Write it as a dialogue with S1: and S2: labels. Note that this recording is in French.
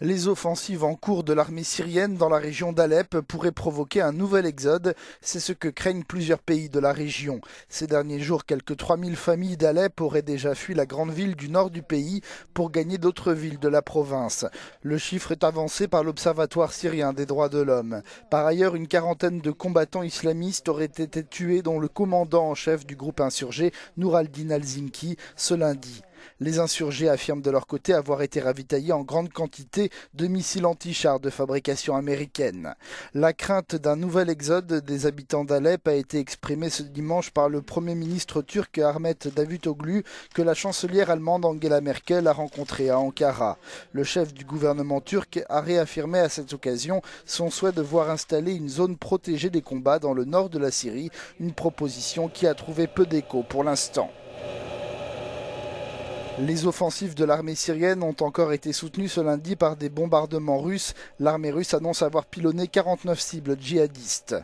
S1: Les offensives en cours de l'armée syrienne dans la région d'Alep pourraient provoquer un nouvel exode, c'est ce que craignent plusieurs pays de la région. Ces derniers jours, quelques 3000 familles d'Alep auraient déjà fui la grande ville du nord du pays pour gagner d'autres villes de la province. Le chiffre est avancé par l'Observatoire syrien des droits de l'homme. Par ailleurs, une quarantaine de combattants islamistes auraient été tués dont le commandant en chef du groupe insurgé, Nour al-Din al-Zinki, ce lundi. Les insurgés affirment de leur côté avoir été ravitaillés en grande quantité de missiles anti-chars de fabrication américaine. La crainte d'un nouvel exode des habitants d'Alep a été exprimée ce dimanche par le Premier ministre turc Ahmet Davutoglu que la chancelière allemande Angela Merkel a rencontré à Ankara. Le chef du gouvernement turc a réaffirmé à cette occasion son souhait de voir installer une zone protégée des combats dans le nord de la Syrie, une proposition qui a trouvé peu d'écho pour l'instant. Les offensives de l'armée syrienne ont encore été soutenues ce lundi par des bombardements russes. L'armée russe annonce avoir pilonné 49 cibles djihadistes.